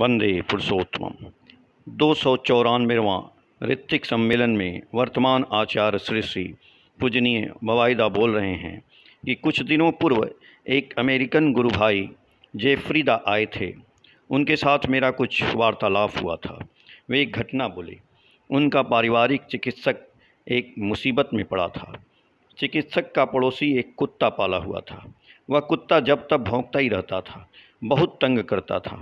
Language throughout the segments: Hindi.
वंदे पुरुषोत्तम दो सौ चौरानवेवा ऋतिक सम्मेलन में वर्तमान आचार्य श्री श्री पूजनीय बवायदा बोल रहे हैं कि कुछ दिनों पूर्व एक अमेरिकन गुरु भाई जेफ्रीदा आए थे उनके साथ मेरा कुछ वार्तालाप हुआ था वे एक घटना बोले उनका पारिवारिक चिकित्सक एक मुसीबत में पड़ा था चिकित्सक का पड़ोसी एक कुत्ता पाला हुआ था वह कुत्ता जब तक भोंकता ही रहता था बहुत तंग करता था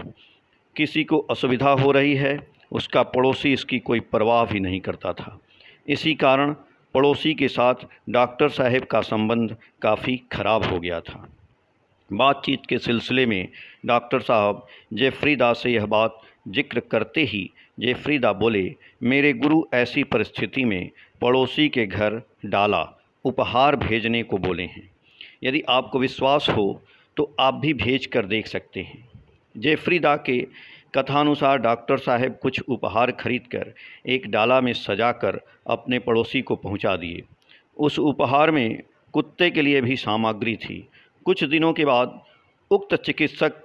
किसी को असुविधा हो रही है उसका पड़ोसी इसकी कोई परवाह भी नहीं करता था इसी कारण पड़ोसी के साथ डॉक्टर साहब का संबंध काफ़ी ख़राब हो गया था बातचीत के सिलसिले में डॉक्टर साहब जेफ्रीदा से यह बात जिक्र करते ही जेफ्रीदा बोले मेरे गुरु ऐसी परिस्थिति में पड़ोसी के घर डाला उपहार भेजने को बोले हैं यदि आपको विश्वास हो तो आप भी भेज कर देख सकते हैं जेफरीदा के कथानुसार डॉक्टर साहब कुछ उपहार खरीदकर एक डाला में सजाकर अपने पड़ोसी को पहुंचा दिए उस उपहार में कुत्ते के लिए भी सामग्री थी कुछ दिनों के बाद उक्त चिकित्सक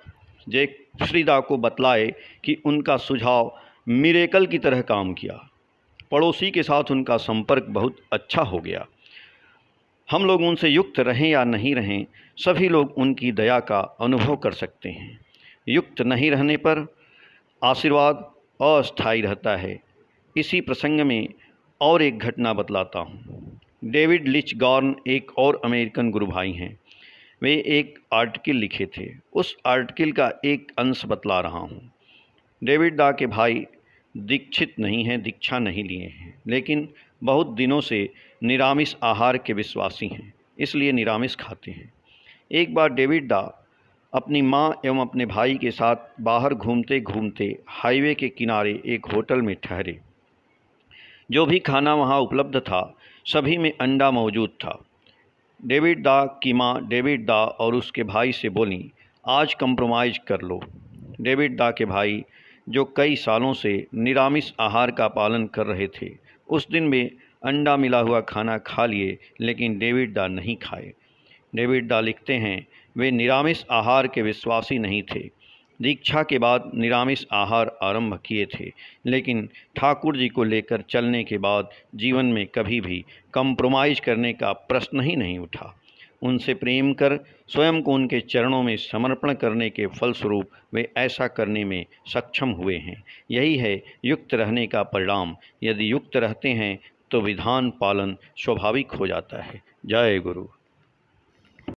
जेफ्रीदा को बतलाए कि उनका सुझाव मिरेकल की तरह काम किया पड़ोसी के साथ उनका संपर्क बहुत अच्छा हो गया हम लोग उनसे युक्त रहें या नहीं रहें सभी लोग उनकी दया का अनुभव कर सकते हैं युक्त नहीं रहने पर आशीर्वाद अस्थायी रहता है इसी प्रसंग में और एक घटना बतलाता हूँ डेविड लिच गॉर्न एक और अमेरिकन गुरु भाई हैं वे एक आर्टिकल लिखे थे उस आर्टिकल का एक अंश बतला रहा हूँ डेविड डा के भाई दीक्षित नहीं हैं दीक्षा नहीं लिए हैं लेकिन बहुत दिनों से निरामिष आहार के विश्वासी हैं इसलिए निरामिष खाते हैं एक बार डेविड डा अपनी माँ एवं अपने भाई के साथ बाहर घूमते घूमते हाईवे के किनारे एक होटल में ठहरे जो भी खाना वहाँ उपलब्ध था सभी में अंडा मौजूद था डेविड दा की माँ डेविड दा और उसके भाई से बोली आज कंप्रोमाइज़ कर लो डेविड दा के भाई जो कई सालों से निरामिष आहार का पालन कर रहे थे उस दिन में अंडा मिला हुआ खाना खा लिए लेकिन डेविड डा नहीं खाए डेविड डा लिखते हैं वे निरामिष आहार के विश्वासी नहीं थे दीक्षा के बाद निरामिष आहार आरंभ किए थे लेकिन ठाकुर जी को लेकर चलने के बाद जीवन में कभी भी कंप्रोमाइज़ करने का प्रश्न ही नहीं उठा उनसे प्रेम कर स्वयं को उनके चरणों में समर्पण करने के फलस्वरूप वे ऐसा करने में सक्षम हुए हैं यही है युक्त रहने का परिणाम यदि युक्त रहते हैं तो विधान पालन स्वाभाविक हो जाता है जय गुरु